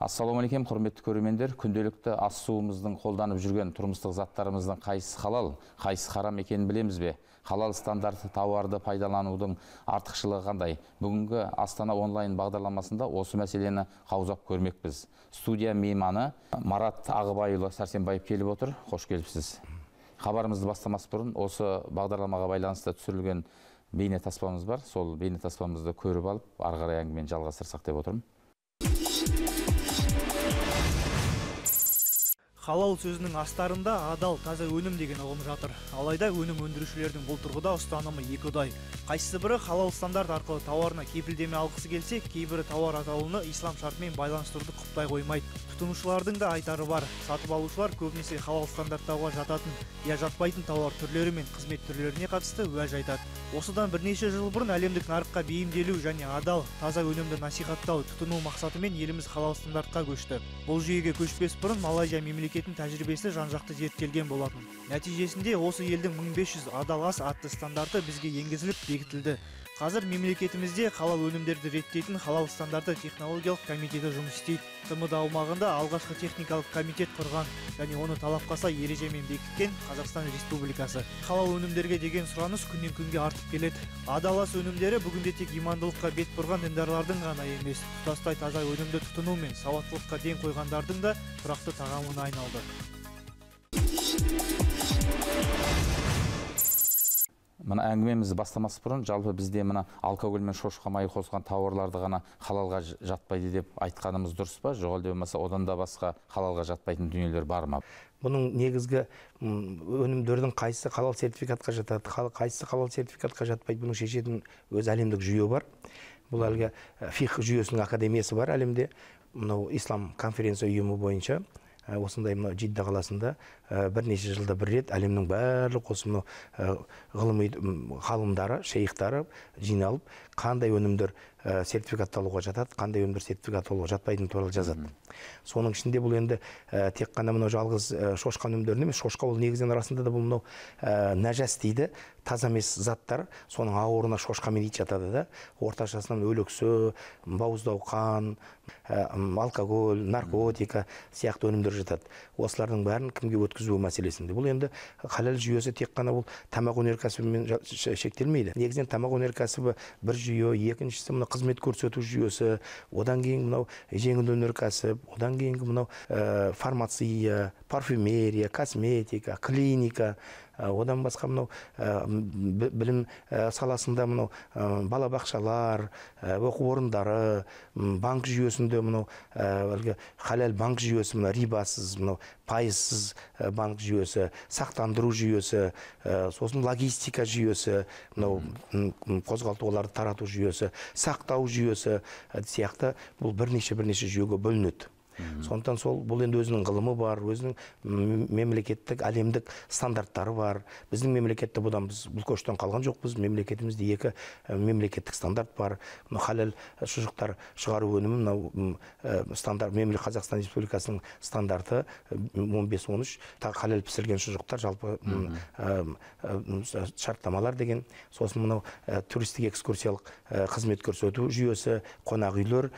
ассалаумағалейкум құрметті көрермендер күнделікті ас суымыздың қолданып жүрген тұрмыстық заттарымыздың қайсысы халал қайсысы харам екенін білеміз бе халал стандарты тауарды пайдаланудың артықшылығы қандай бүгінгі астана онлайн бағдарламасында осы мәселені қаузап көрмекпіз студия мейманы марат ағыбайұлы сәрсенбаев келіп отыр қош келіпсіз хабарымызды бастамас бұрын осы бағдарламаға байланысты түсірілген бейнетаспамыз бар сол бейнетаспамызды көріп алып ары қарай әңгімені жалғастырсақ деп отырмын халал сөзінің астарында адал таза өнім деген ұғым жатыр алайда өнім өндірушілердің бұл тұрғыда ұстанымы екі ұдай қайсысы бірі халал стандарт арқылы тауарына кепілдеме алғысы келсе кейбірі тауар атаулыны ислам шартымен байланыстыруды қоймайды тұтынушылардың да айтары бар сатып алушылар көбінесе халал стандарттауға жататын я иә, жатпайтын тауар түрлері мен қызмет түрлеріне қатысты уәж айтады осыдан бірнеше жыл бұрын әлемдік нарыққа бейімделу және адал таза өнімді насихаттау тұтыну мақсатымен еліміз халал стандартқа көшті бұл жүйеге көшпес бұрын малайзия мемлекетінің тәжірибесі жан жақты зерттелген болатын нәтижесінде осы елдің 1500 адал ас атты стандарты бізге енгізіліп бекітілді қазір мемлекетімізде халал өнімдерді реттейтін халал стандарты технологиялық комитеті жұмыс істейді тмд аумағында алғашқы техникалық комитет құрған және оны талапқа сай ережемен бекіткен қазақстан республикасы халал өнімдерге деген сұраныс күннен күнге артып келеді адал ас өнімдері бүгінде тек имандылыққа бет бұрған діндарлардың ғана емес тұтастай таза өнімді тұтыну мен сауаттылыққа ден қойғандардың да тұрақты тағамына айналды мына әңгімемізді бастамас бұрын жалпы бізде мына алкоголь мен шошқа майы қосылған тауарларды ғана халалға жатпайды деп айтқанымыз дұрыс па жоқ әлде болмаса одан да басқа халалға жатпайтын дүниелер бар ма бұның негізгі өнімдердің қайсысы халал сертификатқа жатады қайсысы халал сертификатқа жатпайды бұның шешетін өз әлемдік жүйе бар бұл әлгі э, фих жүйесінің академиясы бар әлемде мынау ислам конференция ұйымы бойынша Э, осындай мынау жидда қаласында э, бірнеше жылда бір рет әлемнің барлық осы мынау э, ғылыми ғалымдары шейхтары жиналып қандай өнімдер ә, э, сертификатталуға жатады қандай өнімдер сертификатталуға жатпайтыны туралы жазады соның ішінде бұл енді ә, тек қана мынау жалғыз ә, э, шошқа өнімдерін емес шошқа ол негізінен расында да бұл мынау ә, нәжәс дейді таза емес заттар соның ауырына шошқамен ит жатады да орташасынан өлексе бауыздау қан ә, алкоголь наркотика сияқты өнімдер жатады осылардың бәрін кімге өткізу мәселесінде бұл енді халал жүйесі тек қана бұл тамақ өнеркәсібімен шектелмейді негізінен тамақ өнеркәсібі бір жүйе екіншісі мына қызмет көрсету жүйесі одан кейін мынау жеңіл өнеркәсіп одан кейінгі мынау э, фармация парфюмерия косметика клиника Э, одан басқа мынау э, білім э, саласында мынау балабақшалар оқу орындары банк жүйесінде мынау әлгі халал банк жүйесі мына рибасыз мынау пайызсыз банк жүйесі сақтандыру жүйесі сосын логистика жүйесі мынау қозғалту оларды тарату жүйесі сақтау жүйесі сияқты бұл бірнеше бірнеше жүйеге бөлінеді сондықтан сол бұл енді өзінің ғылымы бар өзінің мемлекеттік әлемдік стандарттары бар біздің мемлекетте бұдан біз бұл көштен қалған жоқпыз мемлекетімізде екі мемлекеттік стандарт бар халал шұжықтар шығару өнімі мынау стандарт қазақстан республикасының стандарты 15-13 тағы халал пісірген шұжықтар жалпы шарттамалар деген сосын мынау туристік экскурсиялық қызмет көрсету жүйесі қонақ үйлер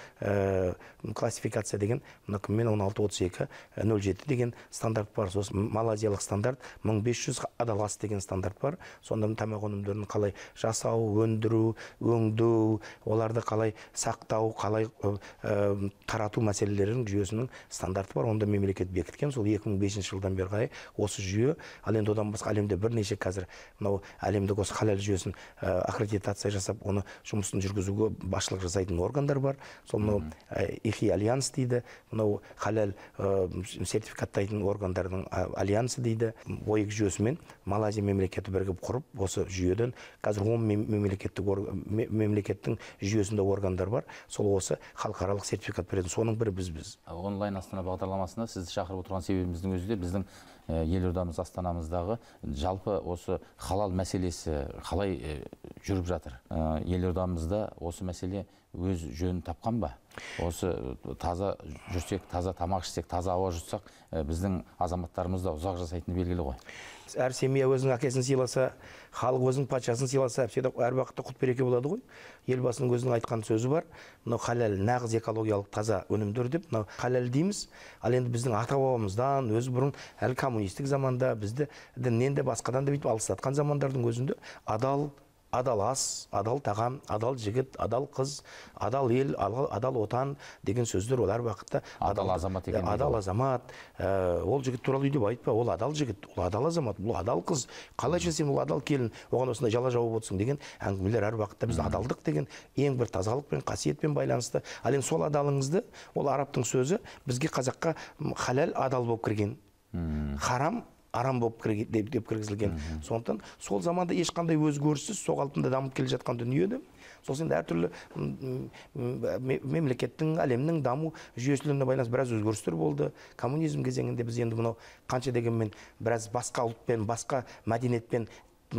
классификация деген екі 1632 э, жеті деген стандарт бар сосын малайзиялық стандарт 1500 адалас деген стандарт бар сонда тамақ өнімдерін қалай жасау өндіру өңдеу оларды қалай сақтау қалай э, э, тарату мәселелерінің жүйесінің стандарты бар онда мемлекет бекіткен сол 2005 жылдан бері қарай осы жүйе ал енді одан басқа әлемде бірнеше қазір мынау әлемдік осы халал жүйесін аккредитация жасап оны жұмысын жүргізуге басшылық жасайтын органдар бар сол мынау ихи альянс дейді мынау халал э, сертификаттайтын органдардың альянсы дейді оек жүйесімен малайзия мемлекеті бірігіп құрып осы жүйеден қазір он мемлекеттік мемлекеттің жүйесінде органдар бар сол осы халықаралық сертификат беретін соның бірі бізбіз онлайн астана бағдарламасына сізді шақырып отырған себебіміздің өзі де біздің э, елордамыз астанамыздағы жалпы осы халал мәселесі қалай э, жүріп жатыр ә, елордамызда осы мәселе өз жөнін тапқан ба осы таза жүрсек таза тамақ ішсек таза ауа жұтсақ біздің азаматтарымыз да ұзақ жасайтыны белгілі ғой әр семья өзінің әкесін сыйласа халық өзінің патшасын сыйласа всегда әр уақытта құт береке болады ғой елбасының өзінің айтқан сөзі бар мынау халал нағыз экологиялық таза өнімдер деп мынау халал дейміз ал енді біздің ата бабамыздан өзі бұрын әлі коммунистік заманда бізді діннен де басқадан да бүйтіп алыстатқан замандардың өзінде адал адал ас адал тағам адал жігіт адал қыз адал ел адал отан деген сөздер олар уақытта адал, азамат деген. адал азамат ол жігіт туралы үйде айтпа ол адал жігіт ол адал азамат бұл адал қыз қалайша сен ол адал келін оған осындай жала жауып отырсың деген әңгімелер әр уақытта біз адалдық деген ең бір тазалықпен қасиетпен байланысты ал енді сол адалыңызды ол арабтың сөзі бізге қазаққа халал адал болып кірген харам арам болып деп, деп кіргізілген сондықтан сол заманда ешқандай өзгеріссіз сол қалпында дамып келе жатқан дүние еді сосын енді әртүрлі мемлекеттің әлемнің даму жүйесіне байланысты біраз өзгерістер болды коммунизм кезеңінде біз енді мынау қанша дегенмен біраз басқа ұлтпен басқа мәдениетпен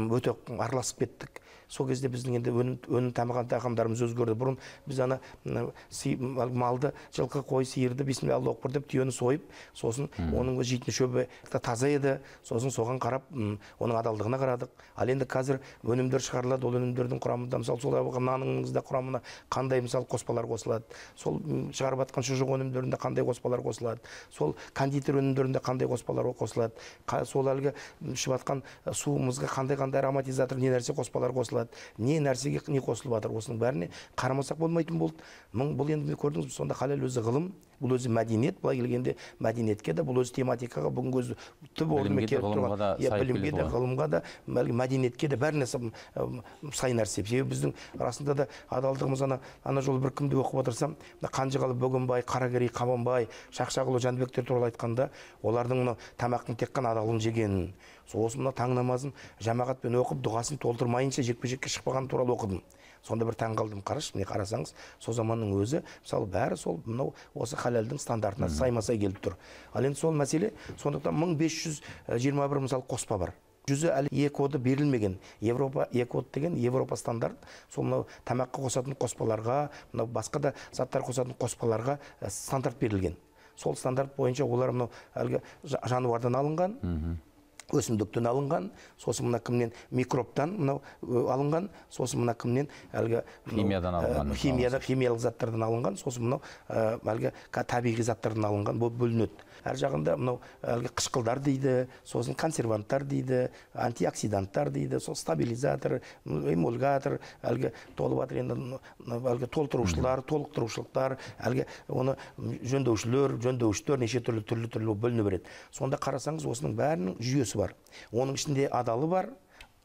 өте араласып кеттік сол кезде біздің енді өнім өнім тамаған тағамдарымыз өзгерді бұрын біз ана малды жылқы қой сиырды бисмилля акбар деп түйені сойып сосын оның жейтін шөбі таза еді сосын соған қарап оның адалдығына қарадық ал енді қазір өнімдер шығарылады ол өнімдердің құрамында мысалы сол наныңызда құрамына қандай мысалы қоспалар қосылады сол шығарып жатқан шұжық өнімдерінде қандай қоспалар қосылады сол кондитер өнімдерінде қандай қоспалар қосылады сол әлгі ішіп жатқан э, суымызға қандай қандай ароматизатор не нәрсе қоспалар қосылады не нәрсеге не қосылып жатыр осының бәріне қарамасақ болмайтын болды мың бұл енді көрдіңіз сонда халал өзі ғылым бұл өзі мәдениет былай келгенде мәдениетке де бұл өзі тематикаға бүгінгі өзі түп орнымен келіп тұрған иә білімге де ғылымға да иә, мәдениетке де бәріне сай нәрсе себебі біздің расында да адалдығымыз ана ана жолы бір кімді оқып отырсам мына қанжығалы бөгенбай қаракерей қабанбай шақшағұлы жәнібектер туралы айтқанда олардың мынау тамақтың тек қана адалын жегенін сосын мына таң намазын жамағатпен оқып дұғасын толтырмайынша жекпе жекке шықпағаны туралы оқыдым сонда бір таң қалдым қарашы міне қарасаңыз сол заманның өзі мысалы бәрі сол мынау осы халалдың стандартына сайма сай келіп тұр ал енді сол мәселе сондықтан бір мысалы қоспа бар жүзі әлі е коды берілмеген европа е код деген европа стандарт сол мынау тамаққа қосатын қоспаларға мынау басқа да заттар қосатын қоспаларға э, стандарт берілген сол стандарт бойынша олар мынау әлгі жануардан алынған өсімдіктен алынған сосын мына кімнен микробтан мынау алынған сосын мына кімнен әлгі химиядан алынған химияда химиялық заттардан алынған сосын мынау әлгі табиғи заттардан алынған болып бөлінеді әр жағында мынау әлгі қышқылдар дейді сосын консерванттар дейді антиоксиданттар дейді сол стабилизатор эмульгатор әлгі толып жатыр енді әлгі толтырушылар толықтырушылықтар әлгі оны жөндеушілер жөндеуіштер неше түрлі түрлі түрлі бөліне береді сонда қарасаңыз осының бәрінің жүйесі бар оның ішінде адалы бар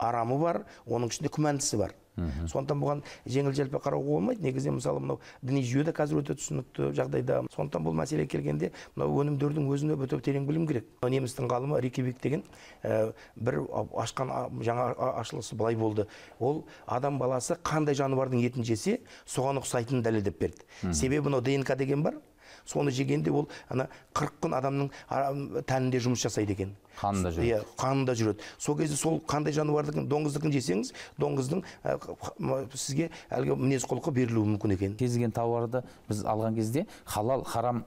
арамы бар оның ішінде күмәндісі бар мхм сондықтан бұған жеңіл желпі қарауға болмайды негізінен мысалы мынау діни жүйе де қазір өте түсінікті жағдайда сондықтан бұл мәселеге келгенде мынау өнімдердің өзіне өте терең білім керек немістің ғалымы рикебек деген ә, бір ашқан жаңа ашылысы былай болды ол адам баласы қандай жануардың етін жесе соған ұқсайтынын дәлелдеп берді себебі мынау днк деген бар соны жегенде ол ана қырық күн адамның тәнінде жұмыс жасайды екен қанында жүреді иә қанында жүреді сол кезде сол қандай жануардікін доңыздікін жесеңіз доңыздың ә, сізге әлгі мінез құлқы берілуі мүмкін екен кез келген тауарды біз алған кезде халал харам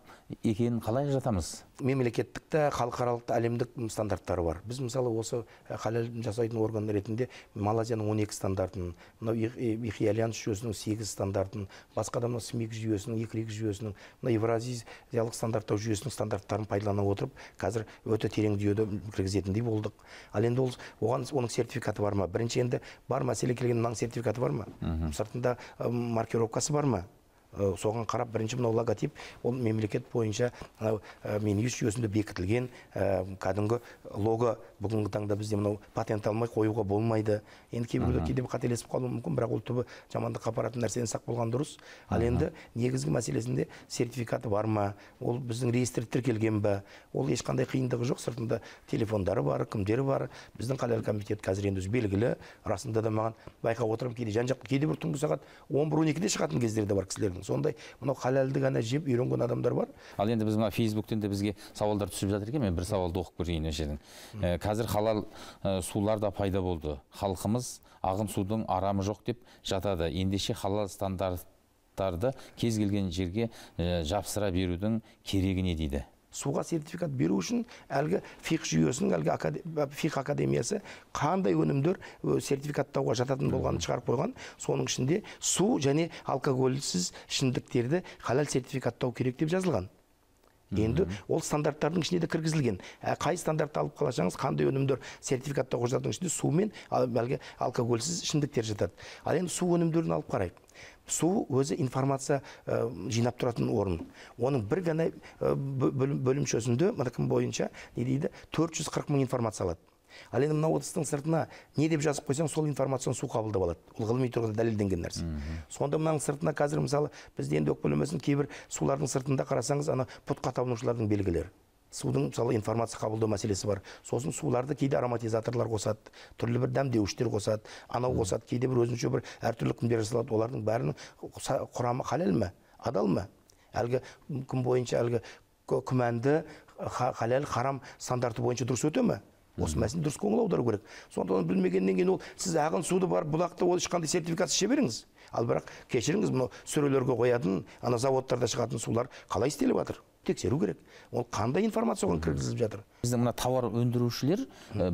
екенін қалай жатамыз мемлекеттік те халықаралық та әлемдік стандарттары бар біз мысалы осы ә, халал жасайтын орган ретінде малайзияның он екі стандартын мынау ихи альянс жүйесінің сегіз стандартын басқа да мынау смик жүйесінің екілік жүйесінің мына евразиялық стандарттау жүйесінің стандарттарын пайдалана отырып қазір өте терең жүйеде кіргізетіндей болдық ал енді ол оған оның сертификаты бар ма бірінші енді бар мәселе келген мынаның сертификаты бар ма сыртында маркировкасы бар ма Э, соған қарап бірінші мынау логотип ол мемлекет бойынша мынау минюс жүйесінде бекітілген кәдімгі лого бүгінгі таңда бізде мынау патент алмай қоюға болмайды енді кейбіреулер кейде қателесіп қалуы мүмкін бірақ ол түбі жамандыққа апаратын нәрседен сақ болған дұрыс ал енді негізгі мәселесінде сертификаты бар ма ол біздің реестрде тіркелген ба ол ешқандай қиындығы жоқ сыртында телефондары бар кімдері бар біздің қалалық комитет қазір енді өзі белгілі расында да маған байқап отырмын кейде жан жақ кейде бір түнгі сағат он бір он екіде шығатын кездері де бар кісілердің сондай мынау халалды ғана жеп үйренген адамдар бар ал енді біз мына фейсбуктен де бізге сауалдар түсіп жатыр екен мен бір сауалды оқып көрейін мына жерден қазір халал ә, сулар да пайда болды халқымыз ағын судың арамы жоқ деп жатады ендеше халал стандарттарды кез келген жерге жапсыра берудің керегі не дейді суға сертификат беру үшін әлгі фих жүйесінің әлгі фих академиясы қандай өнімдер э, сертификаттауға жататын болғанын шығарып қойған соның ішінде су және алкогольсіз ішімдіктерді халал сертификаттау керек деп жазылған енді ол стандарттардың ішіне де кіргізілген ә, қай стандартты алып қалсаңыз қандай өнімдер сертификаттау жататын ішінде су мен әлгі алкогольсіз ішімдіктер жатады ал енді су өнімдерін алып қарайық су өзі информация ә, жинап тұратын орын оның бір ғана э, бөлімшесінде кім бойынша не дейді 440 жүз қырық мың информация алады ал енді мына ыдыстың сыртына не деп жазып қойсаң сол информацияны су қабылдап алады ол ғылыми тұрғыда дәлелденген нәрсе сонда мынаның сыртына қазір мысалы бізде енді өкпелемесін кейбір сулардың сыртында қарасаңыз ана пұтқа табынушылардың белгілері судың мысалы информация қабылдау мәселесі бар сосын суларды кейде ароматизаторлар қосады түрлі бір дәмдеуіштер қосады анау қосады кейде бір өзінше бір әртүрлі құмдер жасалады олардың бәрінің құрамы халал ма адал ма әлгі күн бойынша әлгі күмәнді халал харам стандарты бойынша дұрыс өте ме осы мәселені дұрыс көңіл аудару керек сондықтан білмегеннен кейін ол сіз ағын суды бар бұлақты ол ешқандай сертификатсыз іше беріңіз ал бірақ кешіріңіз мынау сүрелерге қоятын ана заводтарда шығатын сулар қалай істеліп жатыр тексеру керек ол қандай информация оған кіргізіліп жатыр біздің мына тауар өндірушілер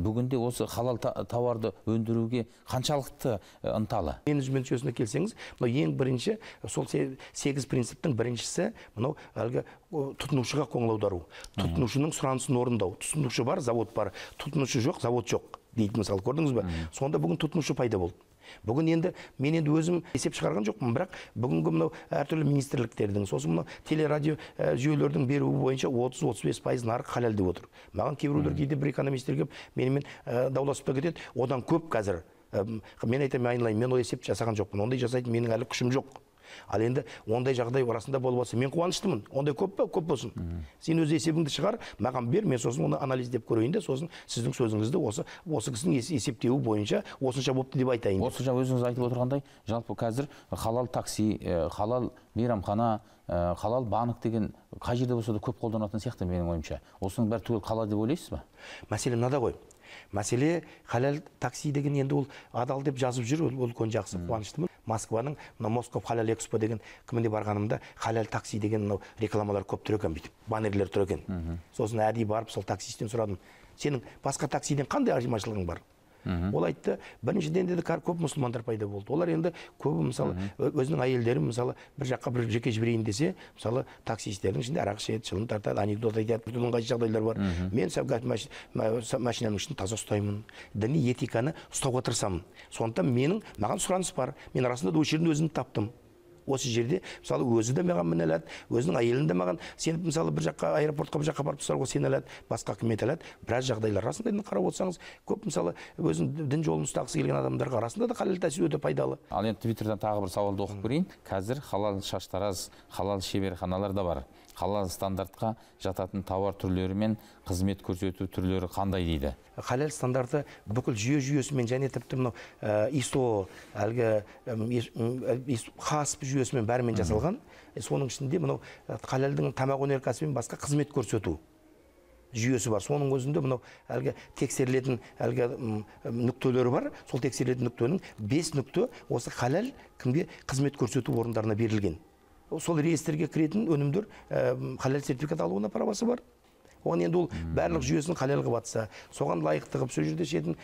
бүгінде осы халал тауарды өндіруге қаншалықты ынталы менеджмент жүйесіне келсеңіз мынау ең бірінші сол сегіз принциптің біріншісі мынау әлгі тұтынушыға көңіл аудару тұтынушының сұранысын орындау тұтынушы бар завод бар тұтынушы жоқ завод жоқ дейді мысалы көрдіңіз ба сонда бүгін тұтынушы пайда болды бүгін енді мен енді өзім есеп шығарған жоқпын бірақ бүгінгі мынау әртүрлі министрліктердің сосын мынау телерадио ә, жүйелердің беруі бойынша 30-35 пайыз нарық халал деп отыр маған кейбіреулер кейде бір экономистер келіп менімен ә, дауласып та кетеді одан көп қазір э, мен айтамын айналайын мен ол есепті жасаған жоқпын ондай жасайтын менің әлі күшім жоқ ал енді ондай жағдай арасында болып жатса мен қуаныштымын ондай көп па көп болсын сен өз есебіңді шығар маған бер мен сосын оны анализ деп көрейін де сосын сіздің сөзіңізді осы осы кісінің есептеуі бойынша осынша болыпты деп айтайын осы жаңа өзіңіз айтып отырғандай жалпы қазір халал такси халал мейрамхана халал банк деген қай жерде болса да көп қолданатын сияқты менің ойымша осының бәрі түгел халал деп ойлайсыз ба мәселе мынада ғой мәселе халал такси деген енді ол адал деп жазып жүр ол, үлкен жақсы қуаныштымын москваның мына москов халал экспо деген кімде барғанымда халал такси деген мынау рекламалар көп тұр екен бүйтіп баннерлер тұр екен сосын әдейі барып сол таксистен сұрадым сенің басқа таксиден қандай айырмашылығың бар ол айтты біріншіден деді көп мұсылмандар пайда болды олар енді көбі мысалы өзінің әйелдерін мысалы бір жаққа бір жеке жіберейін десе мысалы таксистердің ішінде арақ ішеді шылым тартады анекдот айтады ыңғайсыз жағдайлар бар мен машинаның ішін таза ұстаймын діни этиканы ұстауға тырысамын сондықтан менің маған сұраныс бар мен расында да осы таптым осы жерде мысалы өзі де маған міне алады өзінің әйелін де маған сеніп мысалы бір жаққа аэропортқа бір жаққа барып тастаруға сене алады басқа ете алады біраз жағдайлар расында енді қарап отырсаңыз көп мысалы өзінің дін жолын ұстағысы келген адамдарға расында да халал тәсіл өте пайдалы ал енді твиттердан тағы бір сауалды оқып көрейін қазір халал шаштараз халал шеберханалар да бар халал стандартқа жататын тауар түрлері мен қызмет көрсету түрлері қандай дейді халал стандарты бүкіл жүйе жүйесімен және тіпті мынау э, исо әлгі э, э, хасп жүйесімен бәрімен жасалған соның ішінде мынау халалдың тамақ өнеркәсібі мен басқа қызмет көрсету жүйесі бар соның өзінде мынау әлгі тексерілетін әлгі нүктелері бар сол тексерілетін нүктенің бес нүкте осы халал кімге қызмет көрсету орындарына берілген сол реестрге кіретін өнімдер халал сертификат алуына правасы бар оған енді ол барлық жүйесін халал қылып жатса соған лайықты қылып сол жерде ішетін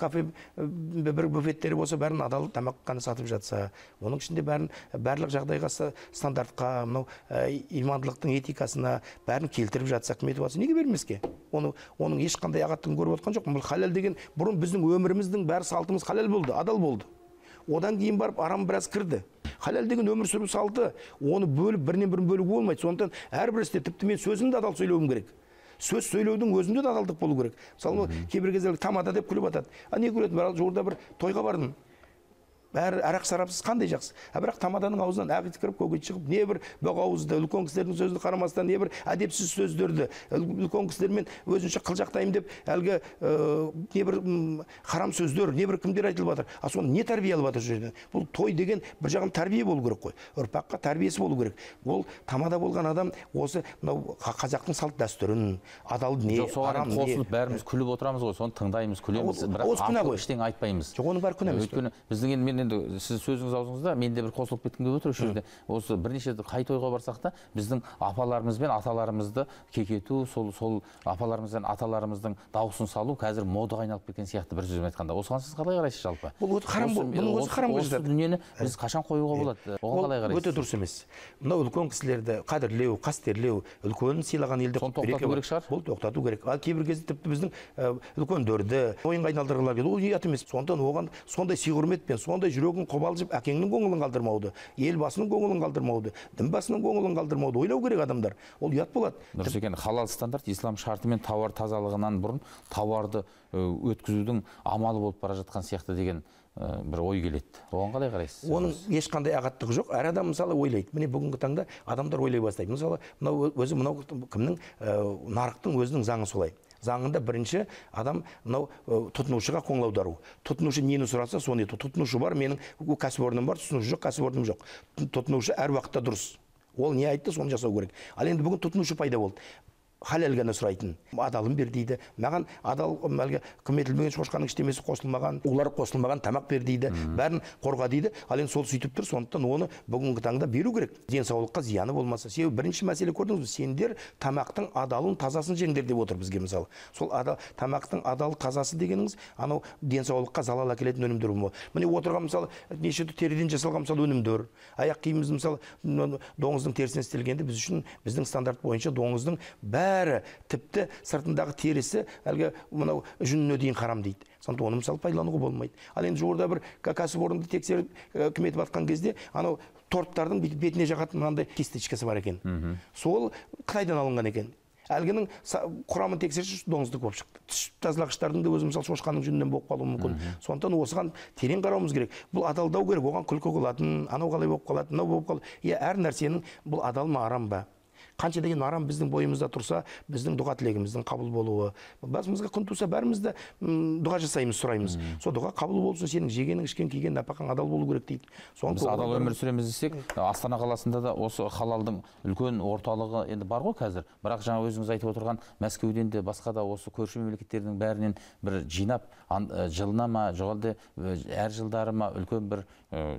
кафе бір буфеттері болса бәрін адал тамақ қана сатып жатса оның ішінде бәрін барлық жағдайға стандартқа мынау имандылықтың этикасына бәрін келтіріп жатса кім жатса неге бермеске оны оның ешқандай ағаттығын көріп отқан жоқпын бұл халал деген бұрын біздің өміріміздің бәрі салтымыз халал болды адал болды одан кейін барып арам біраз кірді халал деген өмір сүру салты оны бөліп бірінен бірін бөлуге болмайды сондықтан әрбір істе тіпті мен сөзімді адал сөйлеуім керек сөз сөйлеудің өзінде де адалдық болу керек мысалы кейбір кезде тамада деп күліп жатады а не күледі жуырда бір тойға бардым бәрі арақ сарапсыз қандай жақсы а бірақ тамаданың аузынан ақ кіріп көк ит шығып небір боғауызды үлкен кісілердің сөзіне қарамастан небір әдепсіз сөздерді үлкен кісілермен өзінше қылжақтаймын деп әлгі ә, небір харам сөздер небір кімдер айтылып жатыр а соны не тәрбие алып жатыр жерден бұл той деген бір жағынан тәрбие болу керек қой ұрпаққа тәрбиесі болу керек ол тамада болған адам осы мынау қазақтың салт дәстүрін адал не соған қосылып бәріміз күліп отырамыз ғой соны тыңдаймыз күлеміз бірақ ештеңе айтпаймыз жоқ оның бәрі күнә емес өйткені біздің енді мен мен енді сіз сөзіңіз аузыңызда мен де бір қосылып кеткім келіп отыр осы жерде осы бірнеше қай тойға барсақ та біздің апаларымыз бен аталарымызды кекету сол сол апаларымыз бен аталарымыздың дауысын салу қазір модаға айналып кеткен сияқты бір сөзбен айтқанда осыған сіз қалай қарайсыз жалпы бұл өте харам бұның өзі қарам осы дүниені біз қашан қоюға болады оған қалай қарайсыз өте дұрыс емес мынау үлкен кісілерді қадірлеу қастерлеу үлкенін сыйлаған елде тоқтату керек шығар бұл тоқтату керек ал кейбір кезде тіпті біздің э, үлкендерді ойынға айналдырғылар келеді ол ұят емес сондықтан оған сондай сый құрметпен сондай сондай жүрегің қобалжып әкеңнің көңілін қалдырмауды елбасының көңілін қалдырмауды дінбасының көңілін қалдырмауды ойлау керек адамдар ол ұят болады екен халал стандарт ислам шартымен тауар тазалығынан бұрын тауарды э, өткізудің амалы болып бара жатқан сияқты деген э, бір ой келеді оған қалай қарайсыз оның ешқандай ағаттығы жоқ әр адам мысалы ойлайды міне бүгінгі таңда адамдар ойлай бастайды мысалы мынау өзі мынау кімнің ә, нарықтың өзінің заңы солай заңында бірінші адам мынау тұтынушыға қоңлаудару. аудару тұтынушы нені сұраса соны ету тұтынушы бар менің кәсіпорным бар тұтынушы жоқ кәсіпорным жоқ тұтынушы әр уақытта дұрыс ол не айтты соны жасау керек ал енді бүгін тұтынушы пайда болды халал ғана сұрайтын адалын бер дейді маған адал әлгі күметілмеген шошқаның ештемесі қосылмаған улар қосылмаған тамақ бер дейді бәрін қорға дейді ал енді сол сөйтіп тұр сондықтан оны бүгінгі таңда беру керек денсаулыққа зияны болмаса себебі бірінші мәселе көрдіңіз бе сендер тамақтың адалын тазасын жеңдер деп отыр бізге мысалы сол адал тамақтың адал тазасы дегеніңіз анау денсаулыққа залал әкелетін өнімдер болмау міне отырған мысалы неше теріден жасалған мысалы өнімдер аяқ киіміміз мысалы доңыздың терісінен істелгенде біз үшін біздің стандарт бойынша доңыздың бәрі бәрі тіпті сыртындағы терісі әлгі мынау жүніне дейін харам дейді сондықтан оны мысалы пайдалануға болмайды ал енді жуырда бір кәсіпорынды тексеріп кіметіп кім етіп жатқан кезде анау торттардың бетіне жағатын мынандай кисточкасы бар екен сол қытайдан алынған екен әлгінің құрамын тексерсе доңыздық болып шықты тіс тазалағыштардың да өзі мысалы шошқаның жүнінен болып қалуы мүмкін сондықтан осыған терең қарауымыз керек бұл адалдау керек оған күлкі қылатын анау қалай болып қалады мынау болып қалады иә әр нәрсенің бұл адал ма арам ба қанша деген арам біздің бойымызда тұрса біздің дұға тілегіміздің қабыл болуы басымызға күн туса бәріміз де дұға жасаймыз сұраймыз сол дұға қабыл болсын сенің жегенің ішкен киген нәпақаң адал болу керек дейді соған біз адал өмір сүреміз десек астана қаласында да осы халалдың үлкен орталығы енді бар ғой қазір бірақ жаңа өзіңіз айтып отырған мәскеуден де басқа да осы көрші мемлекеттердің бәрінен бір жинап жылына ма жоқ әр жылдары ма үлкен бір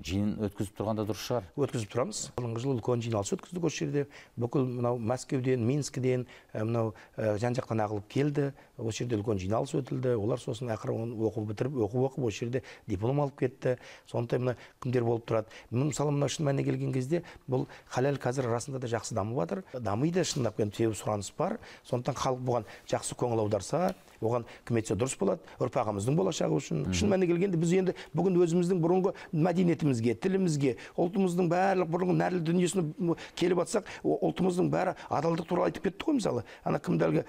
жиын өткізіп тұрғанда дұрыс шығар өткізіп тұрамыз алдыңғы жылы үлкен жиналыс өткіздік осы жерде бүкіл мына мынау мәскеуден минскіден э, мынау э, жан жақтан ағылып келді осы жерде үлкен жиналыс өтілді олар сосын ақыры оны оқу бітіріп оқу оқып осы жерде диплом алып кетті сондықтан мына кімдер болып тұрады мысалы мынау шын мәніне келген кезде бұл халал қазір расында да жақсы дамып жатыр дамиды шындап себебі сұраныс бар сондықтан халық бұған жақсы көңіл аударса оған кім етсе дұрыс болады ұрпағымыздың болашағы үшін шын мәніне келгенде біз енді бүгін өзіміздің бұрынғы мәдениетімізге тілімізге ұлтымыздың барлық бұрынғы нәрлі дүниесіне келіп жатсақ ұлтымыздың бәрі адалдық туралы айтып кетті ғой мысалы ана кімді әлгі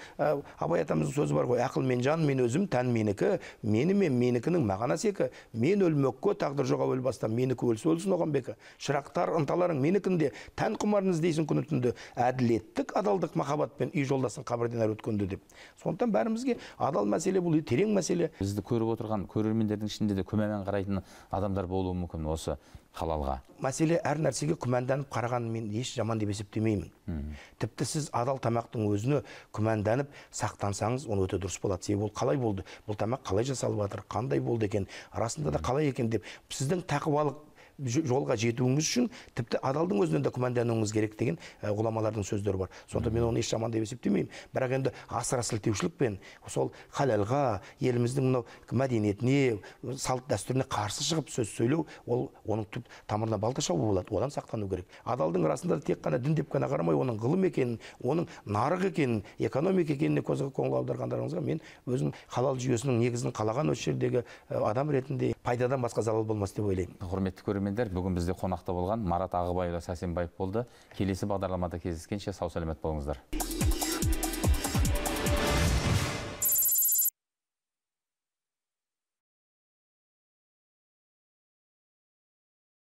абай атамыздың сөзі бар ғой ақыл мен жан мен өзім тән менікі мені мен менікінің мағынасы екі мен өлмекке тағдыр жоқ әуел бастан менікі өлсе өлсін оған бекі шырақтар ынталарың менікінде тән құмарын іздейсің күні түнде әділеттік адалдық махаббатпен үй жолдасың қабірден әрі өткенде деп сондықтан бәрімізге адал мәселе бұл терең мәселе бізді көріп отырған көрермендердің ішінде де күмәнмен қарайтын адамдар болуы мүмкін осы халалға мәселе әр нәрсеге күмәнданып қараған мен еш жаман деп есептемеймін тіпті сіз адал тамақтың өзіне күмәнданып сақтансаңыз ол өте дұрыс болады себебі ол қалай болды бұл тамақ қалай жасалып жатыр қандай болды екен расында да қалай екен деп сіздің тақуалық жолға жетуіңіз үшін тіпті адалдың өзінен де күмәндануыңыз керек деген ғұламалардың сөздері бар сондықтан мен оны еш жаман деп есептемеймін бірақ енді асыра сілтеушілікпен сол халалға еліміздің мынау мәдениетіне салт дәстүріне қарсы шығып сөз сөйлеу ол оның түп тамырына балта шабу болады одан сақтану керек адалдың расында тек қана дін деп қана қарамай оның ғылым екенін оның нарық екенін экономика екеніне көңіл аударғандарыңызға мен өзім халал жүйесінің негізін қалаған осы жердегі адам ретінде пайдадан басқа залал болмас деп ойлаймын құрметті көрермендер бүгін бізде қонақта болған марат ағыбайұлы сәрсенбаев болды келесі бағдарламада кездескенше сау саламат болыңыздар